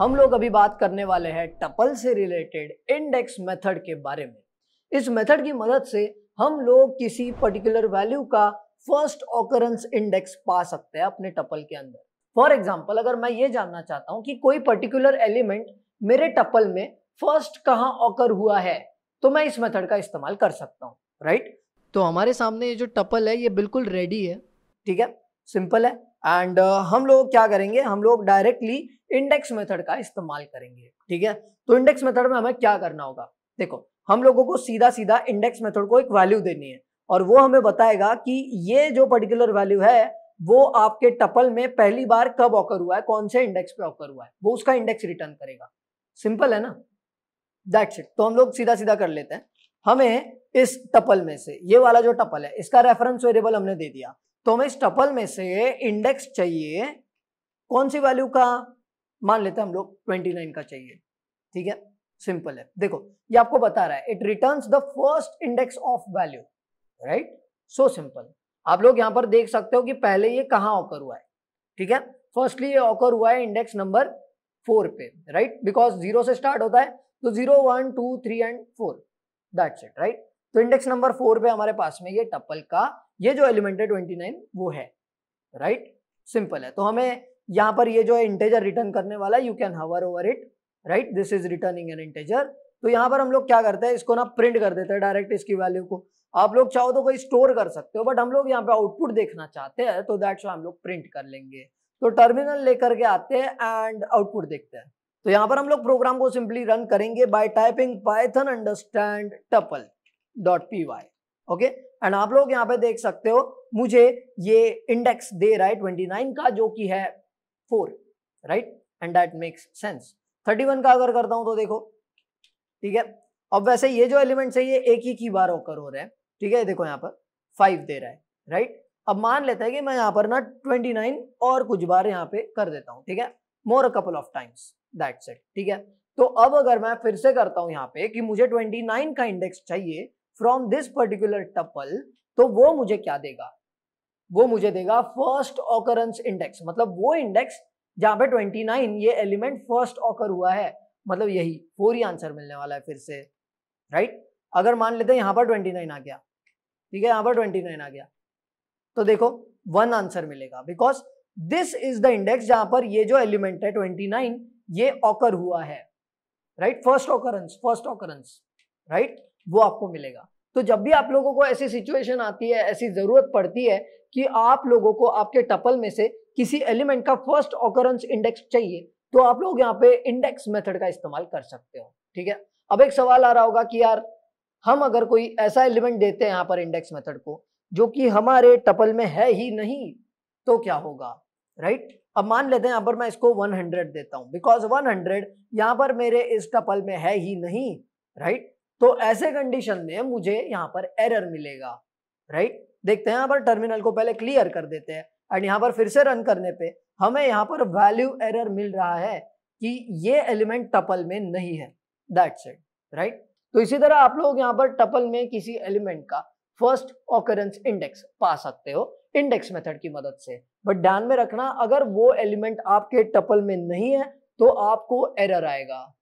हम लोग अभी बात करने वाले हैं टपल से रिलेटेड इंडेक्स मेथड के बारे में इस मेथड की मदद से हम लोग किसी पर्टिकुलर वैल्यू का फर्स्ट ऑकरेंस इंडेक्स पा सकते हैं अपने टपल के अंदर फॉर एग्जाम्पल अगर मैं ये जानना चाहता हूँ कि कोई पर्टिकुलर एलिमेंट मेरे टपल में फर्स्ट कहाँ ऑकर हुआ है तो मैं इस मेथड का इस्तेमाल कर सकता हूँ राइट right? तो हमारे सामने ये जो टपल है ये बिल्कुल रेडी है ठीक है सिंपल है एंड uh, हम लोग क्या करेंगे हम लोग डायरेक्टली इंडेक्स मेथड का इस्तेमाल करेंगे ठीक है तो इंडेक्स मेथड में हमें क्या करना होगा देखो हम लोगों को सीधा सीधा इंडेक्स मेथड को एक वैल्यू देनी है और वो हमें बताएगा कि ये जो पर्टिकुलर वैल्यू है वो आपके टपल में पहली बार कब ऑकर हुआ है कौन से इंडेक्स पे ऑकर हुआ है वो उसका इंडेक्स रिटर्न करेगा सिंपल है ना दैट्स इट तो हम लोग सीधा सीधा कर लेते हैं हमें इस टपल में से ये वाला जो टपल है इसका रेफरेंस वेरिएबल हमने दे दिया तो हमें इस टपल में से इंडेक्स चाहिए कौन सी वैल्यू का मान लेते हैं हम लोग ट्वेंटी नाइन का चाहिए ठीक है सिंपल है देखो ये आपको बता रहा है it return the first index of value right so simple आप लोग यहां पर देख सकते हो कि पहले ये कहां ऑकर हुआ है ठीक है फर्स्टली ये ऑकर हुआ है इंडेक्स नंबर फोर पे राइट बिकॉज जीरो से स्टार्ट होता है तो zero one two three and four that's it right तो इंडेक्स नंबर फोर पे हमारे पास में ये टप्पल का ये जो एलिमेंट है ट्वेंटी नाइन वो है राइट सिंपल है तो हमें यहाँ पर ये जो है इंटेजर रिटर्न करने वाला you can hover over it right this is returning an integer तो यहाँ पर हम लोग क्या करते हैं इसको ना प्रिंट कर देते हैं डायरेक्ट इसकी वैल्यू को आप लोग चाहो तो कोई स्टोर कर सकते हो बट हम लोग यहाँ पे आउटपुट देखना चाहते हैं तो दैट्स हम लोग प्रिंट कर लेंगे तो टर्मिनल लेकर के आते हैं एंड आउटपुट देखते हैं तो यहाँ पर हम लोग प्रोग्राम को सिंपली रन करेंगे by typing Python understand tuple dot P Y okay and आप लोग यहाँ पे देख सकते हो मुझे ये इंडेक्स दे रहा है ट्वेंटी नाइन का जो कि है four right and that makes sense thirty one का अगर करता हूं तो देखो ठीक है अब वैसे ये जो एलिमेंट है ये एक ही की बार होकर हो रहे हैं ठीक है देखो यहाँ पर फाइव दे रहा है राइट अब मान लेते हैं कि मैं यहाँ पर ना ट्वेंटी नाइन और कुछ बार यहाँ पे कर देता हूँ ठीक है more a couple of times that's it ठीक है तो अब अगर मैं फिर से करता हूं यहाँ पे कि मुझे 29 का इंडेक्स चाहिए फ्रॉम दिस पर्टिकुलर टपल तो वो मुझे क्या देगा वो मुझे देगा फर्स्ट ऑकरेंस इंडेक्स मतलब वो इंडेक्स जहां पे 29 ये एलिमेंट फर्स्ट ऑकर हुआ है मतलब यही फोर ही आंसर मिलने वाला है फिर से राइट अगर मान लेते हैं यहां पर 29 आ गया ठीक है यहां पर 29 आ गया तो देखो वन आंसर मिलेगा because this is the index जहां पर ये जो एलिमेंट है 29 ये ऑकर हुआ है right first occurrence first occurrence right वो आपको मिलेगा तो जब भी आप लोगों को ऐसी सिचुएशन आती है ऐसी ज़रूरत पड़ती है कि आप लोगों को आपके टपल में से किसी एलिमेंट का फर्स्ट ऑकरेंस इंडेक्स चाहिए तो आप लोग यहाँ पे इंडेक्स मेथड का इस्तेमाल कर सकते हो ठीक है अब एक सवाल आ रहा होगा कि यार हम अगर कोई ऐसा एलिमेंट देते हैं यहाँ पर इंडेक्स मेथड को जो कि हमारे टपल में है ही नहीं तो क्या होगा राइट अब मान लेते हैं यहाँ पर मैं इसको 100 देता हूँ बिकॉज 100 यहाँ पर मेरे इस टपल में है ही नहीं राइट तो ऐसे कंडीशन में मुझे यहाँ पर एरर मिलेगा राइट देखते हैं यहाँ पर टर्मिनल को पहले क्लियर कर देते हैं एंड यहाँ पर फिर से रन करने पे हमें यहाँ पर वैल्यू एरर मिल रहा है कि ये एलिमेंट टपल में नहीं है दैट्स इट राइट तो इसी तरह आप लोग यहाँ पर टपल में किसी एलिमेंट का फर्स्ट ऑकरेंस इंडेक्स पा सकते हो इंडेक्स मेथड की मदद से बट ध्यान में रखना अगर वो एलिमेंट आपके टपल में नहीं है तो आपको एरर आएगा